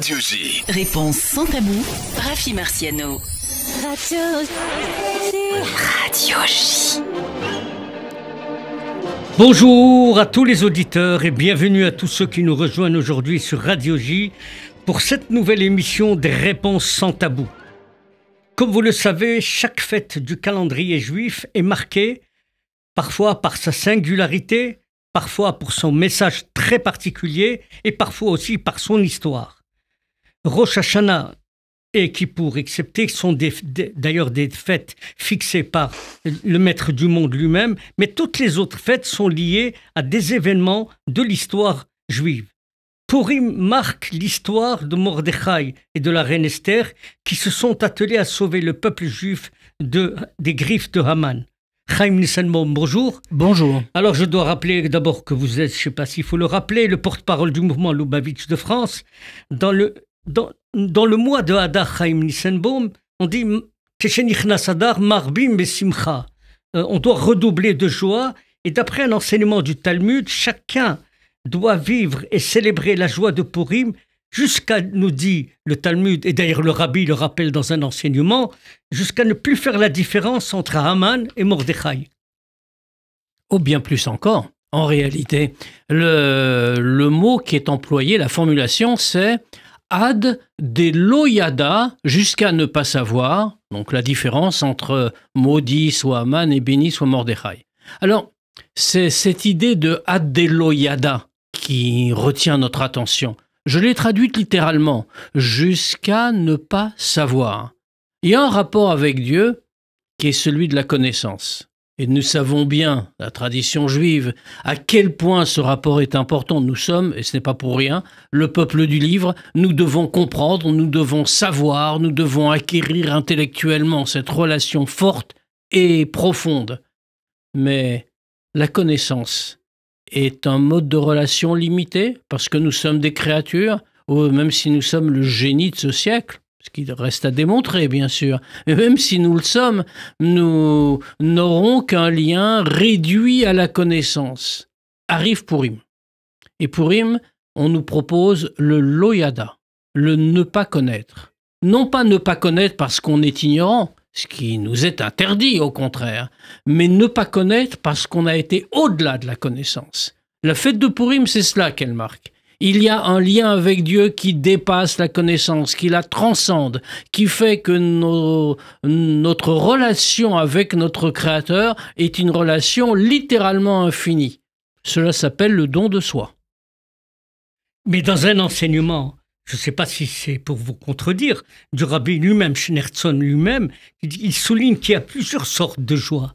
Radio j Réponse sans tabou, Rafi Marciano. Radio J. Radio J. Bonjour à tous les auditeurs et bienvenue à tous ceux qui nous rejoignent aujourd'hui sur Radio J pour cette nouvelle émission des réponses sans tabou. Comme vous le savez, chaque fête du calendrier juif est marquée parfois par sa singularité, parfois pour son message très particulier et parfois aussi par son histoire. Rosh Hashanah et pour excepté, sont d'ailleurs des, fêtes fixées par le maître du monde lui-même, mais toutes les autres fêtes sont liées à des événements de l'histoire juive. Purim marque l'histoire de Mordechai et de la reine Esther qui se sont attelés à sauver le peuple juif des griffes de Haman. Chaim Nissenbaum, bonjour. Bonjour. Alors, je dois rappeler d'abord que vous êtes, je ne sais pas s'il faut le rappeler, le porte-parole du mouvement Lubavitch de France. Dans le dans, le mois de Hadar Chaim Nissenbaum, on dit Marbim euh, On doit redoubler de joie. Et d'après un enseignement du Talmud, chacun doit vivre et célébrer la joie de Purim jusqu'à, nous dit le Talmud, et d'ailleurs le Rabbi le rappelle dans un enseignement, jusqu'à ne plus faire la différence entre Haman et Mordechai. Ou bien plus encore, en réalité, le, le mot qui est employé, la formulation, c'est ad des jusqu'à ne pas savoir, donc la différence entre maudit soit Aman et béni soit Mordechai. Alors, c'est cette idée de ad des qui retient notre attention. Je l'ai traduite littéralement, jusqu'à ne pas savoir. Il y a un rapport avec Dieu qui est celui de la connaissance. Et nous savons bien, la tradition juive, à quel point ce rapport est important. Nous sommes, et ce n'est pas pour rien, le peuple du livre. Nous devons comprendre, nous devons savoir, nous devons acquérir intellectuellement cette relation forte et profonde. Mais la connaissance est un mode de relation limité, parce que nous sommes des créatures, même si nous sommes le génie de ce siècle, ce qui reste à démontrer, bien sûr. Mais même si nous le sommes, nous n'aurons qu'un lien réduit à la connaissance. Arrive Purim. Et Purim, on nous propose le loyada, le ne pas connaître. Non pas ne pas connaître parce qu'on est ignorant, ce qui nous est interdit au contraire, mais ne pas connaître parce qu'on a été au-delà de la connaissance. La fête de Purim, c'est cela qu'elle marque. Il y a un lien avec Dieu qui dépasse la connaissance, qui la transcende, qui fait que notre relation avec notre Créateur est une relation littéralement infinie. Cela s'appelle le don de soi. Mais dans un enseignement, je ne sais pas si c'est pour vous contredire, du rabbi lui-même, Schneerson lui-même, il souligne qu'il y a plusieurs sortes de joie.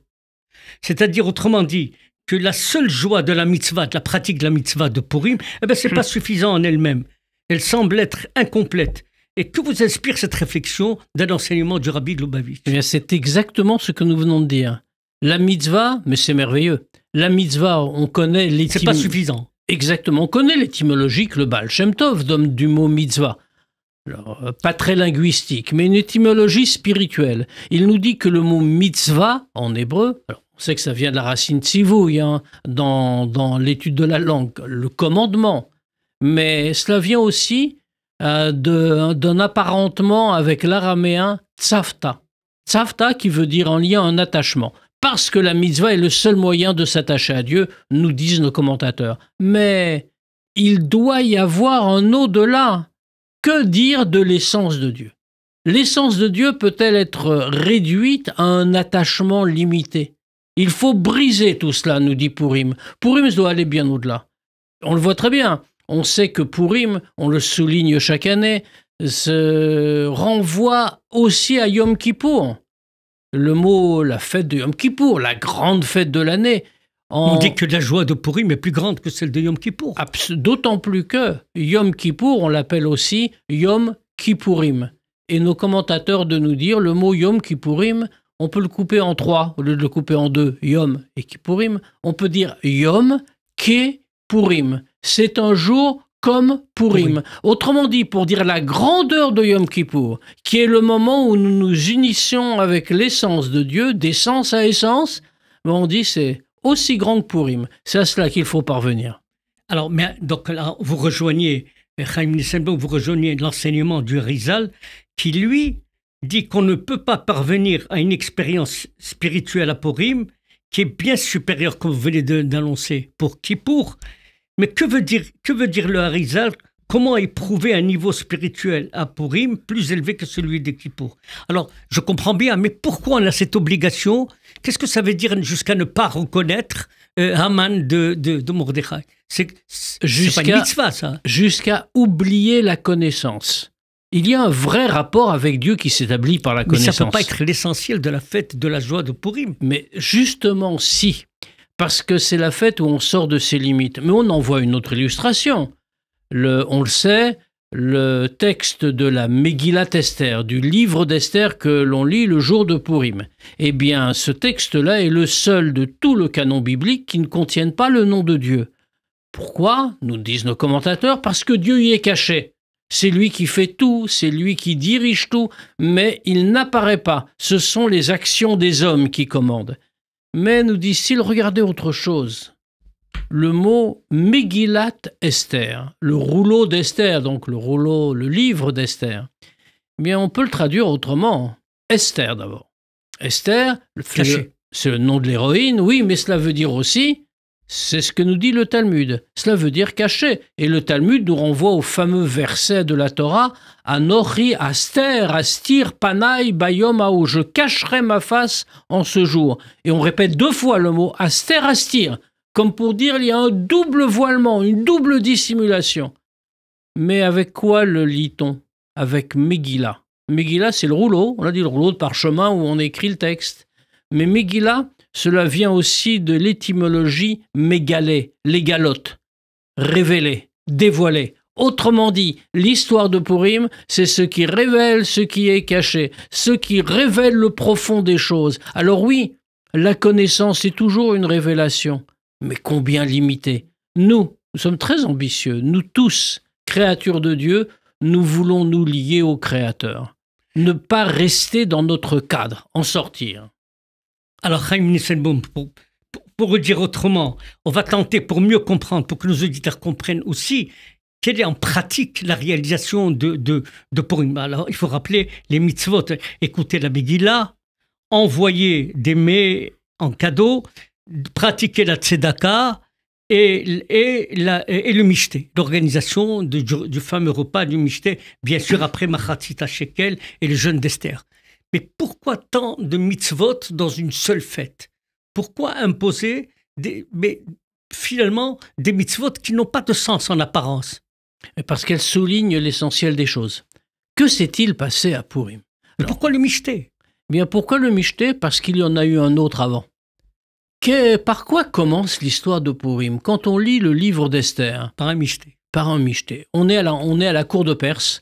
C'est-à-dire, autrement dit, que la seule joie de la mitzvah, de la pratique de la mitzvah de Purim, eh ben, ce n'est pas suffisant en elle-même. Elle semble être incomplète. Et que vous inspire cette réflexion d'un enseignement du rabbi de Lubavitch eh C'est exactement ce que nous venons de dire. La mitzvah, mais c'est merveilleux. La mitzvah, on connaît l'étymologie. C'est pas suffisant. Exactement, on connaît l'étymologie le Baal Shem Tov donne du mot mitzvah. Euh, pas très linguistique, mais une étymologie spirituelle. Il nous dit que le mot mitzvah, en hébreu, c'est que ça vient de la racine tzivouille hein, dans, dans l'étude de la langue, le commandement. Mais cela vient aussi euh, d'un apparentement avec l'araméen tsafta. Tsafta qui veut dire en lien, un attachement. Parce que la mitzvah est le seul moyen de s'attacher à Dieu, nous disent nos commentateurs. Mais il doit y avoir un au-delà. Que dire de l'essence de Dieu L'essence de Dieu peut-elle être réduite à un attachement limité il faut briser tout cela, nous dit Purim. Pourim doit aller bien au-delà. On le voit très bien. On sait que Purim, on le souligne chaque année, se renvoie aussi à Yom Kippour. Le mot, la fête de Yom Kippour, la grande fête de l'année. On dit que la joie de Purim est plus grande que celle de Yom Kippour. D'autant plus que Yom Kippour, on l'appelle aussi Yom Kippourim. Et nos commentateurs de nous dire le mot Yom Kippourim on peut le couper en trois au lieu de le couper en deux, Yom et Kippourim. On peut dire Yom Kippourim. C'est un jour comme Purim. Autrement dit, pour dire la grandeur de Yom Kippour, qui est le moment où nous nous unissions avec l'essence de Dieu, d'essence à essence, ben, on dit c'est aussi grand que Purim. C'est à cela qu'il faut parvenir. Alors, mais, donc vous rejoignez, vous rejoignez l'enseignement du Rizal, qui lui dit qu'on ne peut pas parvenir à une expérience spirituelle à qui est bien supérieure, comme vous venez d'annoncer, pour Kippour. Mais que veut dire, que veut dire le Harizal Comment éprouver un niveau spirituel à Purim plus élevé que celui de Kippour Alors, je comprends bien, mais pourquoi on a cette obligation Qu'est-ce que ça veut dire jusqu'à ne pas reconnaître euh, Haman de, de, Mordechai C'est jusqu'à Jusqu'à oublier la connaissance il y a un vrai rapport avec Dieu qui s'établit par la connaissance. ça ne peut pas être l'essentiel de la fête de la joie de Purim. Mais justement, si. Parce que c'est la fête où on sort de ses limites. Mais on en voit une autre illustration. on le sait, le texte de la Megillat Esther, du livre d'Esther que l'on lit le jour de Purim. Eh bien, ce texte-là est le seul de tout le canon biblique qui ne contienne pas le nom de Dieu. Pourquoi nous disent nos commentateurs Parce que Dieu y est caché. C'est lui qui fait tout, c'est lui qui dirige tout, mais il n'apparaît pas. Ce sont les actions des hommes qui commandent. Mais, nous dit-il, regardez autre chose. Le mot Megillat Esther, le rouleau d'Esther, donc le rouleau, le livre d'Esther, Mais eh on peut le traduire autrement. Esther d'abord. Esther, c'est le nom de l'héroïne, oui, mais cela veut dire aussi c'est ce que nous dit le Talmud. Cela veut dire caché. Et le Talmud nous renvoie au fameux verset de la Torah Anochi aster astir panai bayom Je cacherai ma face en ce jour. Et on répète deux fois le mot aster astir, comme pour dire il y a un double voilement, une double dissimulation. Mais avec quoi le lit-on Avec Megillah. Megillah, c'est le rouleau. On a dit le rouleau de parchemin où on écrit le texte. Mais Megillah, cela vient aussi de l'étymologie mégalée, légalote, révélée, dévoilée. Autrement dit, l'histoire de Purim, c'est ce qui révèle ce qui est caché, ce qui révèle le profond des choses. Alors oui, la connaissance est toujours une révélation, mais combien limitée. Nous, nous sommes très ambitieux, nous tous, créatures de Dieu, nous voulons nous lier au Créateur, ne pas rester dans notre cadre, en sortir. Alors, pour, pour, dire autrement, on va tenter pour mieux comprendre, pour que nos auditeurs comprennent aussi quelle est en pratique la réalisation de, de, de Purim. Alors, il faut rappeler les mitzvot, écouter la Megillah, envoyer des mets en cadeau, pratiquer la tzedaka et, et, la, et le michté, l'organisation du, fameux repas du michté, bien sûr après Mahatita Shekel et le jeûne d'Esther. Mais pourquoi tant de mitzvot dans une seule fête Pourquoi imposer des, mais finalement des mitzvot qui n'ont pas de sens en apparence Parce qu'elles soulignent l'essentiel des choses. Que s'est-il passé à Purim Pourquoi le michté eh Bien, pourquoi le michté Parce qu'il y en a eu un autre avant. par quoi commence l'histoire de Purim Quand on lit le livre d'Esther Par un michté. Par un michté. on est à la cour de Perse,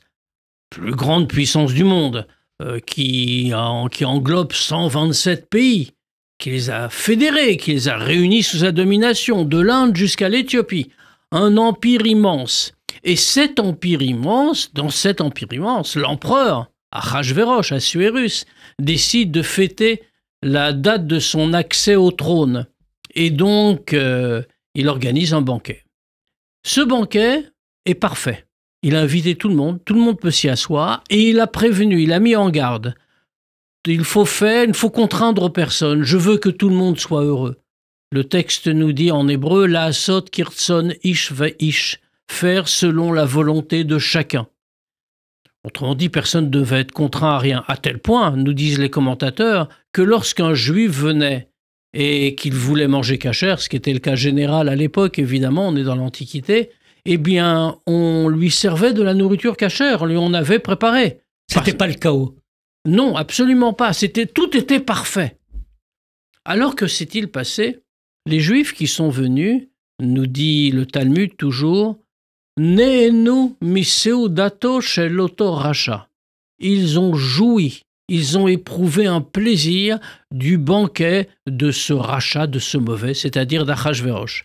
plus grande puissance du monde. Euh, qui, englobe 127 pays, qui les a fédérés, qui les a réunis sous sa domination, de l'Inde jusqu'à l'Éthiopie. Un empire immense. Et cet empire immense, dans cet empire immense, l'empereur, à Assuérus, décide de fêter la date de son accès au trône. Et donc, euh, il organise un banquet. Ce banquet est parfait. Il a invité tout le monde, tout le monde peut s'y asseoir, et il a prévenu, il a mis en garde. Il faut faire, il faut contraindre personne, je veux que tout le monde soit heureux. Le texte nous dit en hébreu, la sot kirtson ish ve ish, faire selon la volonté de chacun. Autrement dit, personne ne devait être contraint à rien, à tel point, nous disent les commentateurs, que lorsqu'un juif venait et qu'il voulait manger cachère, ce qui était le cas général à l'époque, évidemment, on est dans l'Antiquité, eh bien, on lui servait de la nourriture cachère, on lui en avait préparé. C'était pas le chaos. Non, absolument pas. C'était tout était parfait. Alors que s'est-il passé Les Juifs qui sont venus, nous dit le Talmud toujours, Neenu miseudato chez racha. Ils ont joui, ils ont éprouvé un plaisir du banquet de ce rachat, de ce mauvais, c'est-à-dire d'Achashverosh.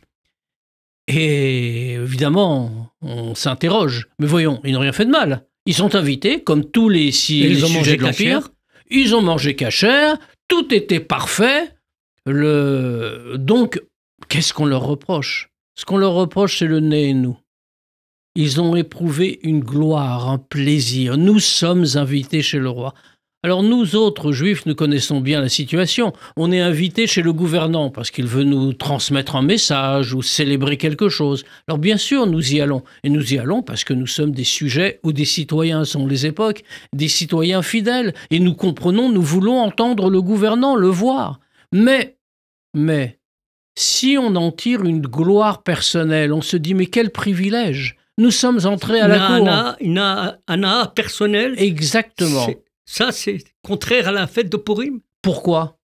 Et évidemment, on s'interroge. Mais voyons, ils n'ont rien fait de mal. Ils sont invités, comme tous les, si, ils ont mangé de Ils ont mangé cachère, tout était parfait. Le... Donc, qu'est-ce qu'on leur reproche Ce qu'on leur reproche, c'est le nez et nous. Ils ont éprouvé une gloire, un plaisir. Nous sommes invités chez le roi. Alors nous autres juifs, nous connaissons bien la situation. On est invité chez le gouvernant parce qu'il veut nous transmettre un message ou célébrer quelque chose. Alors bien sûr, nous y allons. Et nous y allons parce que nous sommes des sujets ou des citoyens, sont les époques, des citoyens fidèles. Et nous comprenons, nous voulons entendre le gouvernant, le voir. Mais, mais, si on en tire une gloire personnelle, on se dit mais quel privilège nous sommes entrés à la cour. Une ana, personnelle. Exactement. Ça, c'est contraire à la fête de Purim. Pourquoi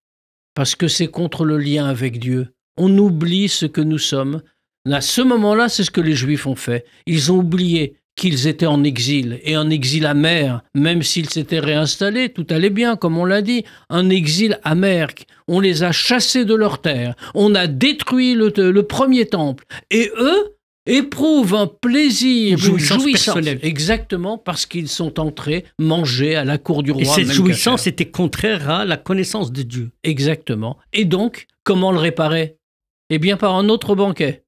Parce que c'est contre le lien avec Dieu. On oublie ce que nous sommes. À ce moment-là, c'est ce que les Juifs ont fait. Ils ont oublié qu'ils étaient en exil, et en exil amer, même s'ils s'étaient réinstallés, tout allait bien, comme on l'a dit, un exil amer. On les a chassés de leur terre, on a détruit le premier temple, et eux, éprouvent un plaisir, une jouissance, Exactement, parce qu'ils sont entrés manger à la cour du roi. Et cette jouissance était contraire à la connaissance de Dieu. Exactement. Et donc, comment le réparer Eh bien, par un autre banquet.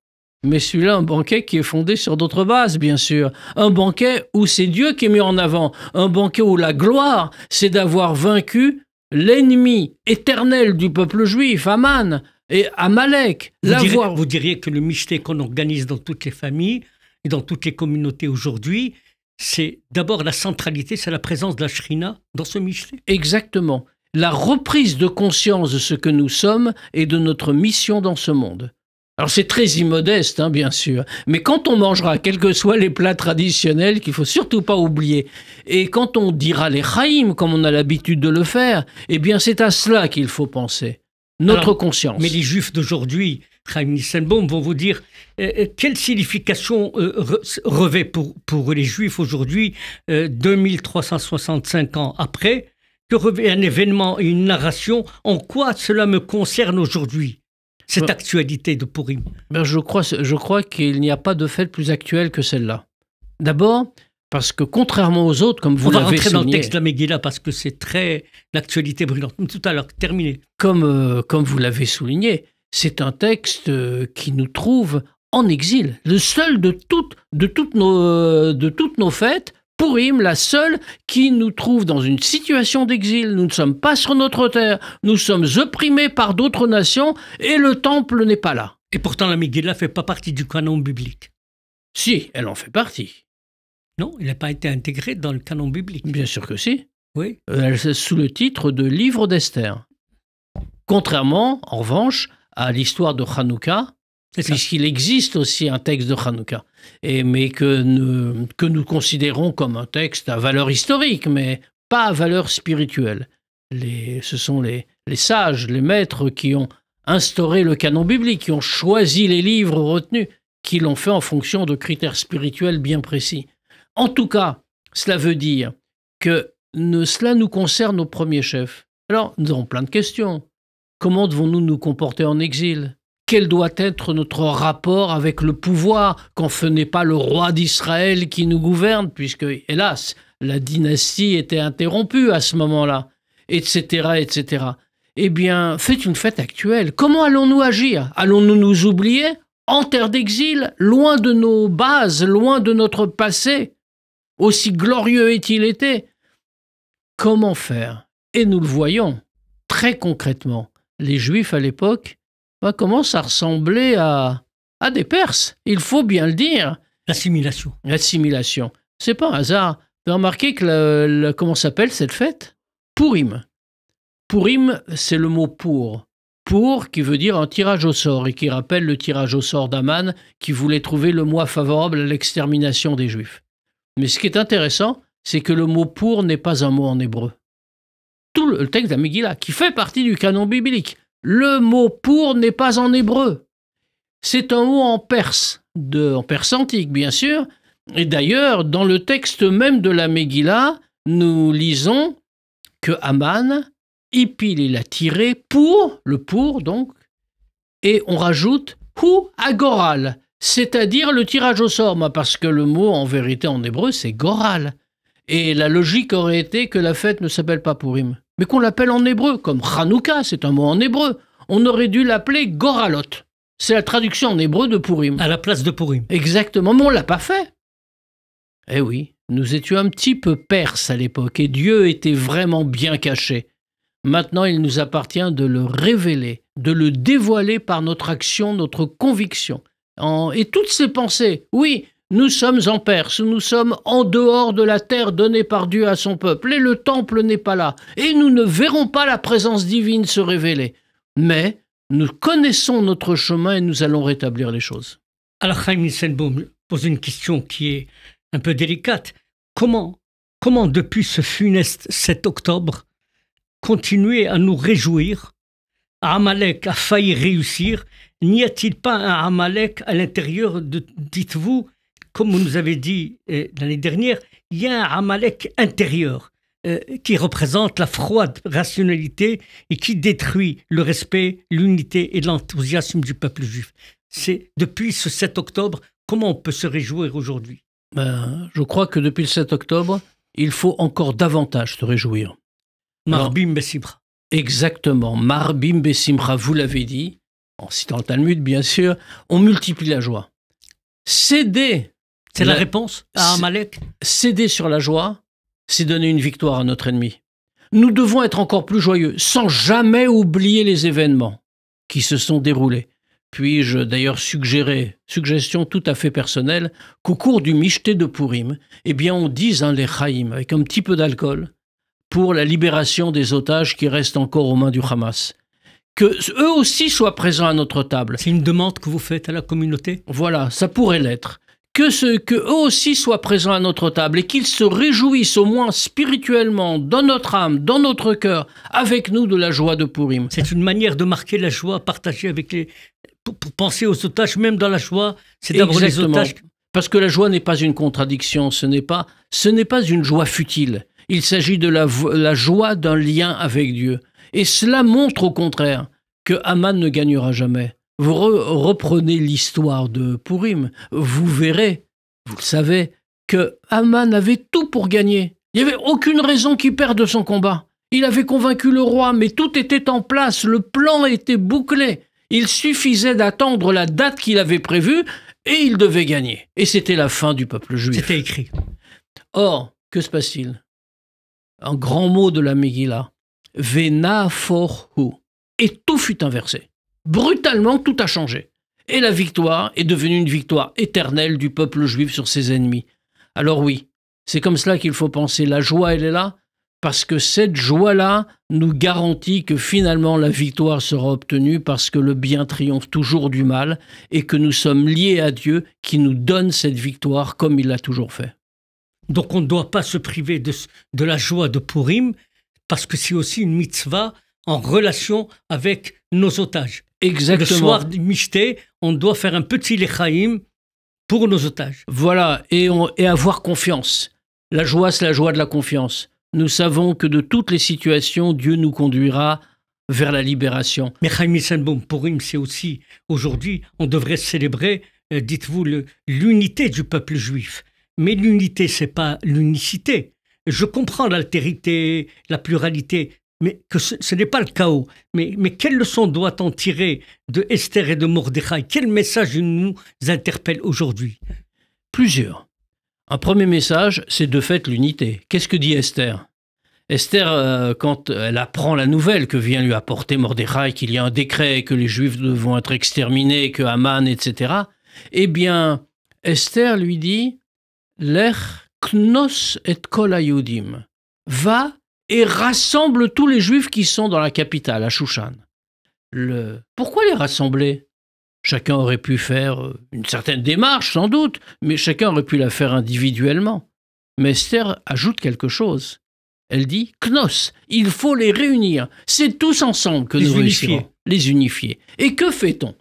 Mais celui-là, un banquet qui est fondé sur d'autres bases, bien sûr. Un banquet où c'est Dieu qui est mis en avant. Un banquet où la gloire, c'est d'avoir vaincu l'ennemi éternel du peuple juif, Aman, et à Malek. Vous, diriez, vous diriez que le michté qu'on organise dans toutes les familles et dans toutes les communautés aujourd'hui, c'est d'abord la centralité, c'est la présence de la shrina dans ce michté Exactement. La reprise de conscience de ce que nous sommes et de notre mission dans ce monde. Alors c'est très immodeste, hein, bien sûr, mais quand on mangera, quels que soient les plats traditionnels, qu'il faut surtout pas oublier, et quand on dira les chaïm, comme on a l'habitude de le faire, eh bien c'est à cela qu'il faut penser notre conscience. Mais les juifs d'aujourd'hui, Chaim Nissenbaum, vont vous dire euh, euh, quelle signification euh, revêt pour, pour les juifs aujourd'hui, 2365 ans après, que revêt un événement et une narration, en quoi cela me concerne aujourd'hui cette actualité de Purim ben je crois, je crois qu'il n'y a pas de fait plus actuelle que celle-là. D'abord, parce que contrairement aux autres, comme vous l'avez On va rentrer dans le texte de la Megillah parce que c'est très l'actualité brûlante. Tout à l'heure, terminé. Comme, euh, comme vous l'avez souligné, c'est un texte euh, qui nous trouve en exil. Le seul de toutes, de toutes, nos, euh, de toutes nos fêtes, Pourim, la seule qui nous trouve dans une situation d'exil. Nous ne sommes pas sur notre terre, nous sommes opprimés par d'autres nations et le temple n'est pas là. Et pourtant, la Megillah ne fait pas partie du canon biblique. Si, elle en fait partie. Non, il n'a pas été intégré dans le canon biblique. Bien sûr que si. Oui. Euh, sous le titre de Livre d'Esther. Contrairement, en revanche, à l'histoire de Hanouka, puisqu'il existe aussi un texte de Hanouka, mais que, nous considérons comme un texte à valeur historique, mais pas à valeur spirituelle. ce sont les sages, les maîtres qui ont instauré le canon biblique, qui ont choisi les livres retenus, qui l'ont fait en fonction de critères spirituels bien précis. En tout cas, cela veut dire que cela nous concerne au premier chef. Alors, nous avons plein de questions. Comment devons-nous nous comporter en exil Quel doit être notre rapport avec le pouvoir quand ce n'est pas le roi d'Israël qui nous gouverne, puisque, hélas, la dynastie était interrompue à ce moment-là, etc., etc. Eh bien, faites une fête actuelle. Comment allons-nous agir Allons-nous nous oublier En terre d'exil, loin de nos bases, loin de notre passé aussi glorieux est-il été. Comment faire Et nous le voyons très concrètement. Les Juifs à l'époque bah, commencent à ressembler à, à des Perses, il faut bien le dire. L'assimilation. L'assimilation. C'est pas un hasard de remarquer que, comment s'appelle cette fête Pourim. Pourim, c'est le mot pour. Pour qui veut dire un tirage au sort et qui rappelle le tirage au sort d'Aman qui voulait trouver le mois favorable à l'extermination des Juifs. Mais ce qui est intéressant, c'est que le mot pour n'est pas un mot en hébreu. Tout le texte de Megillah, qui fait partie du canon biblique, le mot pour n'est pas en hébreu. C'est un mot en perse, en perse antique bien sûr. Et d'ailleurs, dans le texte même de la Megillah, nous lisons que Aman, Hippil, l'a tiré pour, le pour donc, et on rajoute hu »« agoral, c'est-à-dire le tirage au sort, parce que le mot en vérité en hébreu c'est goral. Et la logique aurait été que la fête ne s'appelle pas Purim, mais qu'on l'appelle en hébreu, comme Hanouka, c'est un mot en hébreu. On aurait dû l'appeler Goralot. C'est la traduction en hébreu de Purim. À la place de Purim. Exactement, mais on l'a pas fait. Eh oui, nous étions un petit peu perses à l'époque, et Dieu était vraiment bien caché. Maintenant, il nous appartient de le révéler, de le dévoiler par notre action, notre conviction et toutes ces pensées, oui, nous sommes en Perse, nous sommes en dehors de la terre donnée par Dieu à son peuple, et le temple n'est pas là, et nous ne verrons pas la présence divine se révéler. Mais nous connaissons notre chemin et nous allons rétablir les choses. Alors, Chaim pose une question qui est un peu délicate. Comment, comment depuis ce funeste 7 octobre, continuer à nous réjouir Amalek a failli réussir n'y a-t-il pas un Amalek à l'intérieur dites-vous, comme vous nous avez dit euh, l'année dernière, il y a un Amalek intérieur euh, qui représente la froide rationalité et qui détruit le respect, l'unité et l'enthousiasme du peuple juif. C'est depuis ce 7 octobre, comment on peut se réjouir aujourd'hui ben, Je crois que depuis le 7 octobre, il faut encore davantage se réjouir. Marbim besimra. Exactement, Marbim besimra, vous l'avez dit, en citant le Talmud bien sûr, on multiplie la joie. Céder. C'est la, réponse à Amalek Céder sur la joie, c'est donner une victoire à notre ennemi. Nous devons être encore plus joyeux, sans jamais oublier les événements qui se sont déroulés. Puis-je d'ailleurs suggérer, suggestion tout à fait personnelle, qu'au cours du michté de Purim, eh bien on dise un les avec un petit peu d'alcool pour la libération des otages qui restent encore aux mains du Hamas que eux aussi soient présents à notre table. C'est une demande que vous faites à la communauté Voilà, ça pourrait l'être. Que, ce, que eux aussi soient présents à notre table et qu'ils se réjouissent au moins spirituellement, dans notre âme, dans notre cœur, avec nous de la joie de Purim. C'est une manière de marquer la joie, partager avec les... Pour, penser aux otages, même dans la joie, c'est un les otages. Parce que la joie n'est pas une contradiction, ce n'est pas, pas une joie futile. Il s'agit de la joie d'un lien avec Dieu. Et cela montre au contraire que Haman ne gagnera jamais. Vous reprenez l'histoire de Purim, vous verrez, vous le savez, que Haman avait tout pour gagner. Il n'y avait aucune raison qu'il perde son combat. Il avait convaincu le roi, mais tout était en place, le plan était bouclé. Il suffisait d'attendre la date qu'il avait prévue et il devait gagner. Et c'était la fin du peuple juif. C'était écrit. Or, que se passe-t-il Un grand mot de la Megillah. Vena for Et tout fut inversé. Brutalement, tout a changé. Et la victoire est devenue une victoire éternelle du peuple juif sur ses ennemis. Alors oui, c'est comme cela qu'il faut penser. La joie, elle est là, parce que cette joie-là nous garantit que finalement la victoire sera obtenue, parce que le bien triomphe toujours du mal, et que nous sommes liés à Dieu qui nous donne cette victoire comme il l'a toujours fait. Donc on ne doit pas se priver de, de la joie de Purim, parce que c'est aussi une mitzvah en relation avec nos otages. Exactement. Le soir du Mishté, on doit faire un petit lechaim pour nos otages. Voilà, et, avoir confiance. La joie, c'est la joie de la confiance. Nous savons que de toutes les situations, Dieu nous conduira vers la libération. Mais Chaim c'est aussi, aujourd'hui, on devrait célébrer, euh, dites-vous, l'unité du peuple juif. Mais l'unité, c'est pas l'unicité je comprends l'altérité, la pluralité, mais que ce, n'est pas le chaos. Mais, mais quelle leçon doit-on tirer de Esther et de Mordechai Quel message nous interpelle aujourd'hui Plusieurs. Un premier message, c'est de fait l'unité. Qu'est-ce que dit Esther Esther, euh, quand elle apprend la nouvelle que vient lui apporter Mordechai, qu'il y a un décret, que les Juifs devront être exterminés, que Haman, etc., eh bien, Esther lui dit, L'ère Knos et Kolayudim. Va et rassemble tous les juifs qui sont dans la capitale, à Shushan. Le... Pourquoi les rassembler Chacun aurait pu faire euh, une certaine démarche, sans doute, mais chacun aurait pu la faire individuellement. Mais Esther ajoute quelque chose. Elle dit Knos, il faut les réunir. C'est tous ensemble que nous réussirons. Les unifier. Et que fait-on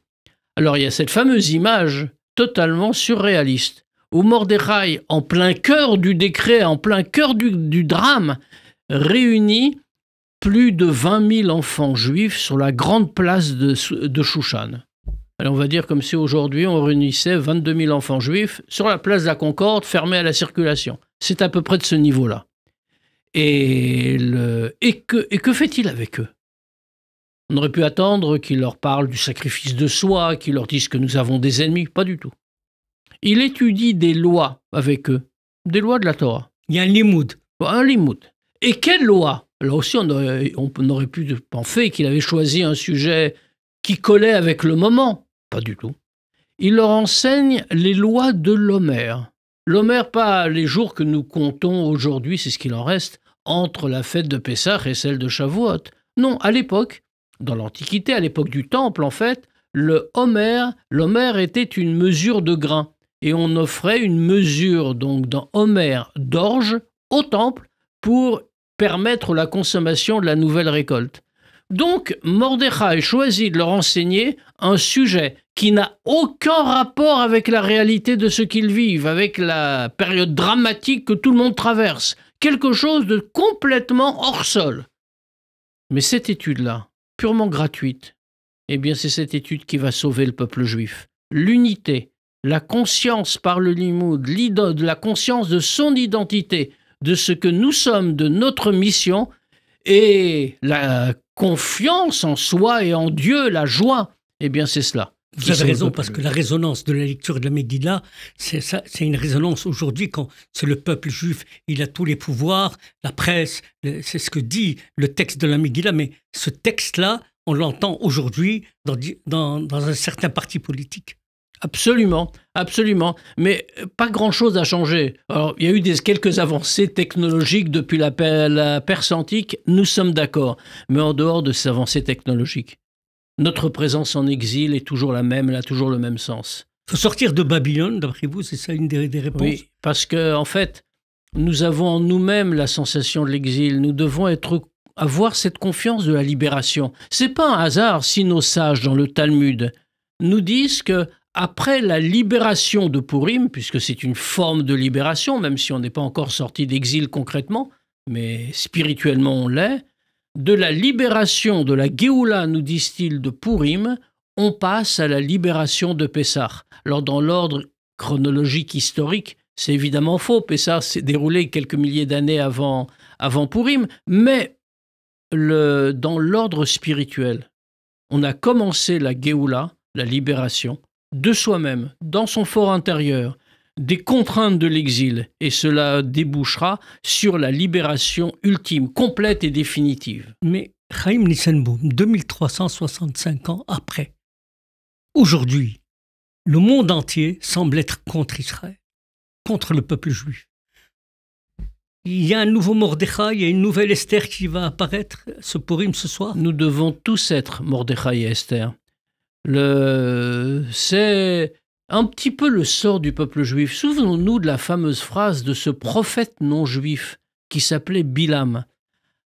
Alors il y a cette fameuse image totalement surréaliste où Mordechai, en plein cœur du décret, en plein cœur du, drame, réunit plus de 20 000 enfants juifs sur la grande place de, de Shushan. Alors on va dire comme si aujourd'hui on réunissait 22 000 enfants juifs sur la place de la Concorde fermée à la circulation. C'est à peu près de ce niveau-là. Et, et que, et que fait-il avec eux On aurait pu attendre qu'il leur parle du sacrifice de soi, qu'il leur dise que nous avons des ennemis. Pas du tout il étudie des lois avec eux, des lois de la Torah. Il y a un limoud. Un limoud. Et quelle loi Là aussi, on aurait, on pu penser qu'il avait choisi un sujet qui collait avec le moment. Pas du tout. Il leur enseigne les lois de l'Homère. L'Homère, pas les jours que nous comptons aujourd'hui, c'est ce qu'il en reste, entre la fête de Pessah et celle de Shavuot. Non, à l'époque, dans l'Antiquité, à l'époque du Temple en fait, le Homère, l'Homère était une mesure de grain et on offrait une mesure, donc dans Homère, d'orge au temple pour permettre la consommation de la nouvelle récolte. Donc, Mordechai choisit de leur enseigner un sujet qui n'a aucun rapport avec la réalité de ce qu'ils vivent, avec la période dramatique que tout le monde traverse, quelque chose de complètement hors sol. Mais cette étude-là, purement gratuite, eh bien c'est cette étude qui va sauver le peuple juif. L'unité, la conscience par le limoud, l'idode, la conscience de son identité, de ce que nous sommes, de notre mission, et la confiance en soi et en Dieu, la joie, eh bien c'est cela. Vous avez raison, parce que la résonance de la lecture de la Megillah, c'est une résonance aujourd'hui quand c'est le peuple juif, il a tous les pouvoirs, la presse, c'est ce que dit le texte de la Megillah, mais ce texte-là, on l'entend aujourd'hui dans, dans un certain parti politique. Absolument, absolument. Mais euh, pas grand-chose a changé. Alors, il y a eu des, quelques avancées technologiques depuis la, Perse antique, nous sommes d'accord. Mais en dehors de ces avancées technologiques, notre présence en exil est toujours la même, elle a toujours le même sens. faut sortir de Babylone, d'après vous, c'est ça une des, des réponses Oui, parce que, en fait, nous avons en nous-mêmes la sensation de l'exil. Nous devons être avoir cette confiance de la libération. C'est pas un hasard si nos sages dans le Talmud nous disent que après la libération de Purim, puisque c'est une forme de libération, même si on n'est pas encore sorti d'exil concrètement, mais spirituellement on l'est, de la libération de la Géoula, nous disent-ils, de Purim, on passe à la libération de Pessah. Alors dans l'ordre chronologique historique, c'est évidemment faux, Pessah s'est déroulé quelques milliers d'années avant, avant Purim, mais dans l'ordre spirituel, on a commencé la Géoula, la libération, de soi-même, dans son fort intérieur, des contraintes de l'exil, et cela débouchera sur la libération ultime, complète et définitive. Mais Chaim Nissenbaum, 2365 ans après, aujourd'hui, le monde entier semble être contre Israël, contre le peuple juif. Il y a un nouveau Mordechai, il y a une nouvelle Esther qui va apparaître, ce pourim ce soir. Nous devons tous être Mordechai et Esther. C'est un petit peu le sort du peuple juif. Souvenons-nous de la fameuse phrase de ce prophète non juif qui s'appelait Bilam.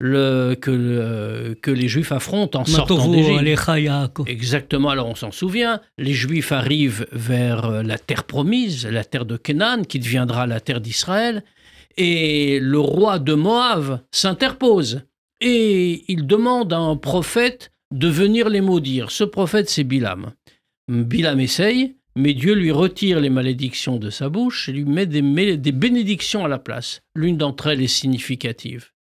Le, que, les Juifs affrontent en sortant Exactement, alors on s'en souvient, les Juifs arrivent vers euh, la terre promise, la terre de Canaan, qui deviendra la terre d'Israël, et le roi de Moab s'interpose, et il demande à un prophète de venir les maudire. Ce prophète, c'est Bilam. Bilam essaye, mais Dieu lui retire les malédictions de sa bouche et lui met des, bénédictions à la place. L'une d'entre elles est significative.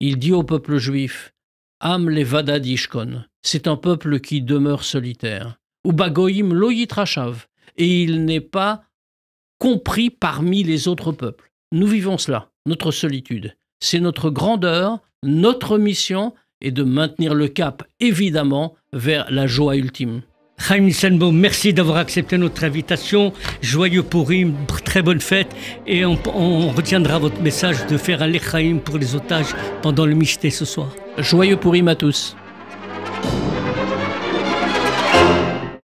Il dit au peuple juif Am vada d'Ishkon, c'est un peuple qui demeure solitaire. ou lo yitrachav » et il n'est pas compris parmi les autres peuples. Nous vivons cela, notre solitude. C'est notre grandeur, notre mission, et de maintenir le cap, évidemment, vers la joie ultime. Chaim Nissenbaum, merci d'avoir accepté notre invitation. Joyeux Purim, très bonne fête. Et on, retiendra votre message de faire un Lechaim pour les otages pendant le mystère ce soir. Joyeux Purim à tous.